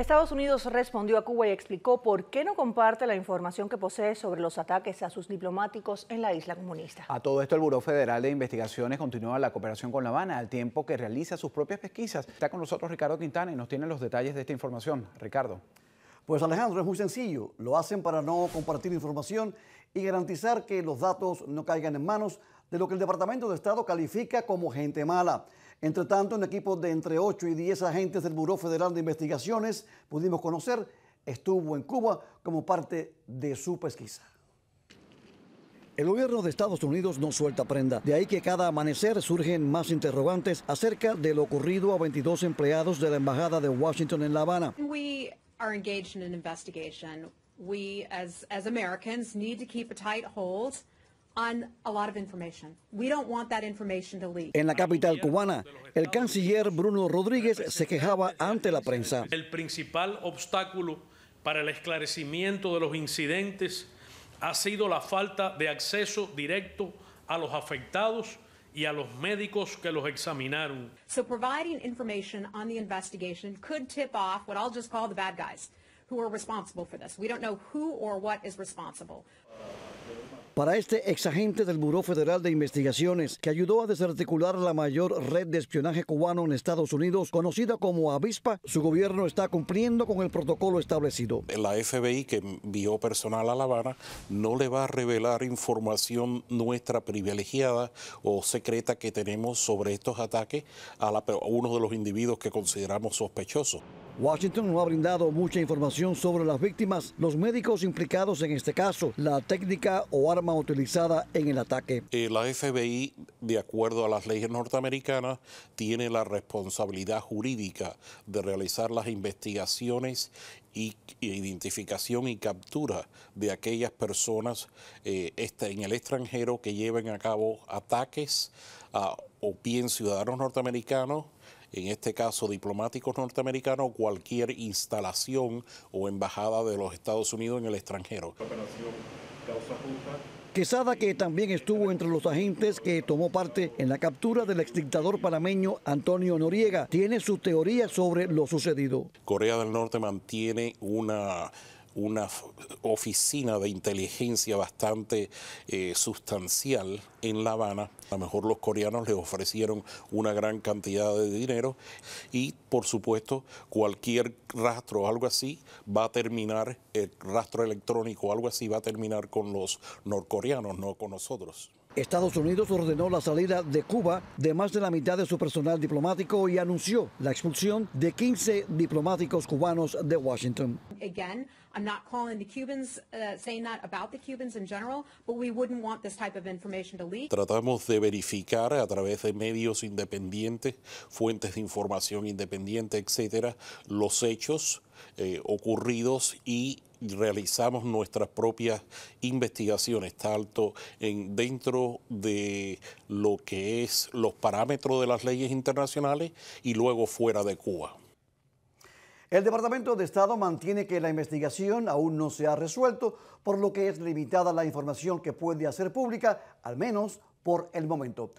Estados Unidos respondió a Cuba y explicó por qué no comparte la información que posee sobre los ataques a sus diplomáticos en la isla comunista. A todo esto, el Buró Federal de Investigaciones continúa la cooperación con La Habana al tiempo que realiza sus propias pesquisas. Está con nosotros Ricardo Quintana y nos tiene los detalles de esta información. Ricardo. Pues Alejandro, es muy sencillo. Lo hacen para no compartir información y garantizar que los datos no caigan en manos de lo que el Departamento de Estado califica como gente mala. Entre tanto, un equipo de entre 8 y 10 agentes del Buró Federal de Investigaciones, pudimos conocer, estuvo en Cuba como parte de su pesquisa. El gobierno de Estados Unidos no suelta prenda. De ahí que cada amanecer surgen más interrogantes acerca de lo ocurrido a 22 empleados de la Embajada de Washington en La Habana. We are engaged in an investigation. We, as Americans, need to keep a tight hold en la capital cubana, el canciller Bruno Rodríguez se quejaba ante la prensa. El principal obstáculo para el esclarecimiento de los incidentes ha sido la falta de acceso directo a los afectados y a los médicos que los examinaron. So providing information on the investigation could tip off what I'll just call the bad guys who are responsible for this. We don't know who or what is responsible para este exagente del Buró Federal de Investigaciones que ayudó a desarticular la mayor red de espionaje cubano en Estados Unidos, conocida como Avispa, su gobierno está cumpliendo con el protocolo establecido. La FBI que envió personal a La Habana no le va a revelar información nuestra privilegiada o secreta que tenemos sobre estos ataques a, uno de los individuos que consideramos sospechosos. Washington no ha brindado mucha información sobre las víctimas, los médicos implicados en este caso, la técnica o arma utilizada en el ataque. La FBI, de acuerdo a las leyes norteamericanas, tiene la responsabilidad jurídica de realizar las investigaciones y identificación y captura de aquellas personas eh, este, en el extranjero que lleven a cabo ataques o bien ciudadanos norteamericanos en este caso diplomáticos norteamericanos, cualquier instalación o embajada de los Estados Unidos en el extranjero. Quesada, que también estuvo entre los agentes que tomó parte en la captura del exdictador panameño Antonio Noriega, tiene su teoría sobre lo sucedido. Corea del Norte mantiene una una oficina de inteligencia bastante eh, sustancial en La Habana. A lo mejor los coreanos les ofrecieron una gran cantidad de dinero y por supuesto cualquier rastro o algo así va a terminar, el eh, rastro electrónico o algo así va a terminar con los norcoreanos, no con nosotros. Estados Unidos ordenó la salida de Cuba de más de la mitad de su personal diplomático y anunció la expulsión de 15 diplomáticos cubanos de Washington. Tratamos de verificar a través de medios independientes, fuentes de información independiente, etcétera, los hechos eh, ocurridos y realizamos nuestras propias investigaciones, tanto dentro de lo que es los parámetros de las leyes internacionales y luego fuera de Cuba. El Departamento de Estado mantiene que la investigación aún no se ha resuelto, por lo que es limitada la información que puede hacer pública, al menos por el momento.